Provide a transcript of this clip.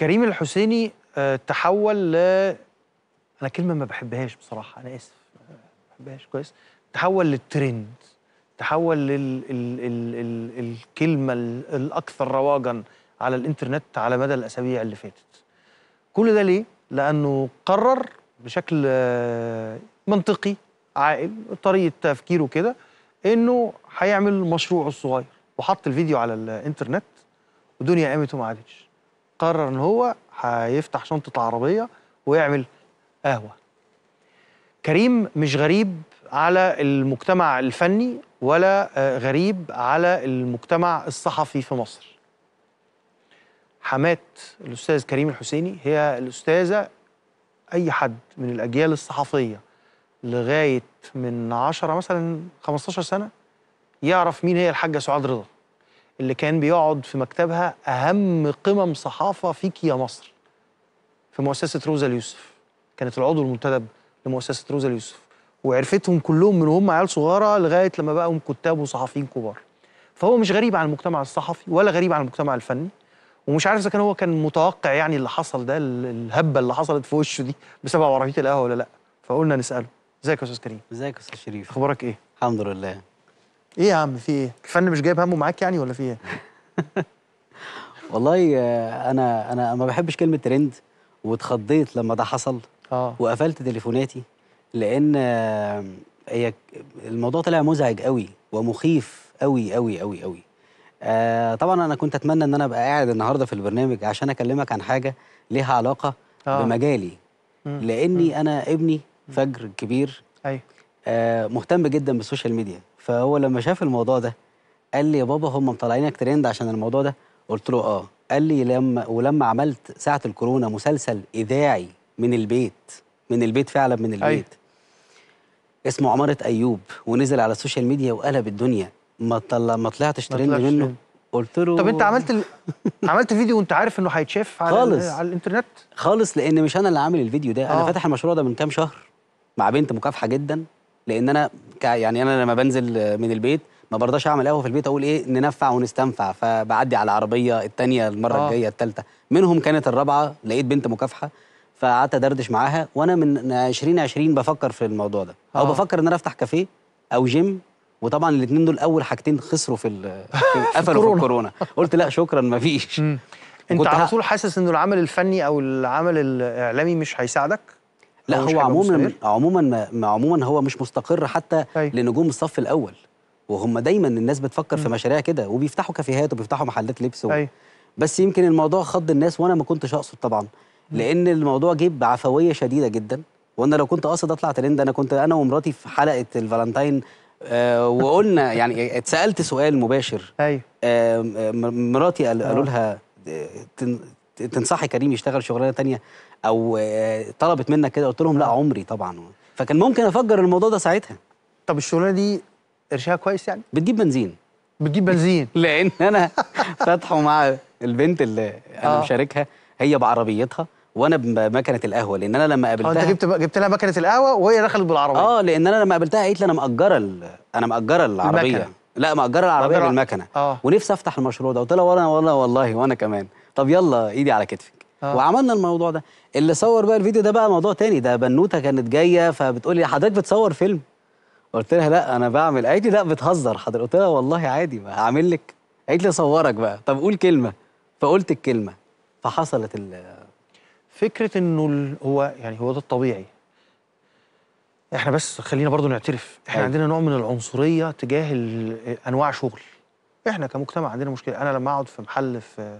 كريم الحسيني آه، تحول ل انا كلمه ما بحبهاش بصراحه انا اسف ما بحبهاش كويس تحول للترند تحول لل ال... ال... ال... الكلمه الاكثر رواجا على الانترنت على مدى الاسابيع اللي فاتت كل ده ليه لانه قرر بشكل آه، منطقي عاقل طريقه تفكيره كده انه هيعمل مشروعه الصغير وحط الفيديو على الانترنت ودنيا قامت وما عادتش قرر ان هو هيفتح شنطه العربيه ويعمل قهوه كريم مش غريب على المجتمع الفني ولا آه، غريب على المجتمع الصحفي في مصر حماة الأستاذ كريم الحسيني هي الأستاذة أي حد من الأجيال الصحفية لغاية من 10 مثلا 15 سنة يعرف مين هي الحاجة سعاد رضا اللي كان بيقعد في مكتبها أهم قمم صحافة فيك يا مصر في مؤسسة روزا اليوسف كانت العضو المنتدب لمؤسسة روزا اليوسف وعرفتهم كلهم من هم عيال صغيرة لغاية لما بقوا كتاب وصحفيين كبار فهو مش غريب عن المجتمع الصحفي ولا غريب عن المجتمع الفني ومش عارف اذا كان هو كان متوقع يعني اللي حصل ده الهبه اللي حصلت في وشه دي بسبب عربيه القهوه ولا لا فقلنا نساله ازيك يا استاذ كريم ازيك يا استاذ شريف اخبارك ايه الحمد لله ايه يا عم في ايه الفن مش جايب همه معاك يعني ولا في ايه والله آه، انا انا ما بحبش كلمه ترند واتخضيت لما ده حصل اه وقفلت تليفوناتي لان آه، هي الموضوع طلع مزعج قوي ومخيف قوي قوي قوي قوي آه طبعا انا كنت اتمنى ان انا ابقى قاعد النهارده في البرنامج عشان اكلمك عن حاجه ليها علاقه آه. بمجالي مم. لاني مم. انا ابني فجر كبير ايوه آه، مهتم جدا بالسوشيال ميديا فهو لما شاف الموضوع ده قال لي يا بابا هم مطلعينك ترند عشان الموضوع ده قلت له اه قال لي لما ولما عملت ساعه الكورونا مسلسل اذاعي من البيت من البيت فعلا من البيت أي. اسمه عماره ايوب ونزل على السوشيال ميديا وقلب الدنيا ما طلع ما طلعتش ترند منه قلت له طب انت عملت ال... عملت فيديو وانت عارف انه هيتشاف على خالص. على الانترنت خالص لان مش انا اللي عامل الفيديو ده آه. انا فاتح المشروع ده من كام شهر مع بنت مكافحه جدا لان انا يعني انا لما بنزل من البيت ما برضاش اعمل قهوه في البيت اقول ايه ننفع ونستنفع فبعدي على العربيه الثانيه المره آه. الجايه الثالثه منهم كانت الرابعه لقيت بنت مكافحه فقعدت ادردش معاها وانا من 2020 بفكر في الموضوع ده او آه. بفكر ان انا افتح كافيه او جيم وطبعا الاثنين دول اول حاجتين خسروا في قفلوا في الكورونا قلت لا شكرا ما فيش انت على طول حاسس ان العمل الفني او العمل الاعلامي مش هيساعدك لا هو, عموما عموما عموما هو مش مستقر حتى أي. طيب. لنجوم الصف الاول وهم دايما الناس بتفكر م. في مشاريع كده وبيفتحوا كافيهات وبيفتحوا محلات لبس و... طيب. بس يمكن الموضوع خض الناس وانا ما كنتش اقصد طبعا لان الموضوع جه بعفويه شديده جدا وانا لو كنت قاصد اطلع ترند انا كنت انا ومراتي في حلقه الفالنتين آه وقلنا يعني اتسالت سؤال مباشر ايوه آه مراتي قالوا لها تنصحي كريم يشتغل شغلانه تانية او آه، طلبت منك كده قلت لهم لا عمري طبعا فكان ممكن افجر الموضوع ده ساعتها طب الشغلانه دي قرشها كويس يعني بتجيب بنزين بتجيب بنزين لان انا فاتحه مع البنت اللي انا آه. مشاركها هي بعربيتها وانا بمكنه القهوه لان انا لما آه، قابلتها انت جبت جبت لها مكنه القهوه وهي دخلت بالعربيه اه لان انا لما قابلتها قالت لي انا مأجره انا مأجره العربيه المكنة. لا مأجره العربيه بالمكنه آه. ونفسي افتح المشروع ده قلت لها والله والله وانا كمان طب يلا ايدي على كتفك آه. وعملنا الموضوع ده اللي صور بقى الفيديو ده بقى موضوع تاني ده بنوته كانت جايه فبتقول لي حضرتك بتصور فيلم قلت لها لا انا بعمل قالت لي لا بتهزر حضرتك قلت لها والله عادي بقى هعمل لك قالت لي صورك بقى طب قول كلمه فقلت الكلمه فحصلت ال فكره انه ال... هو يعني هو ده الطبيعي احنا بس خلينا برضو نعترف احنا أي. أيوة. عندنا نوع من العنصريه تجاه ال... انواع شغل احنا كمجتمع عندنا مشكله انا لما اقعد في محل في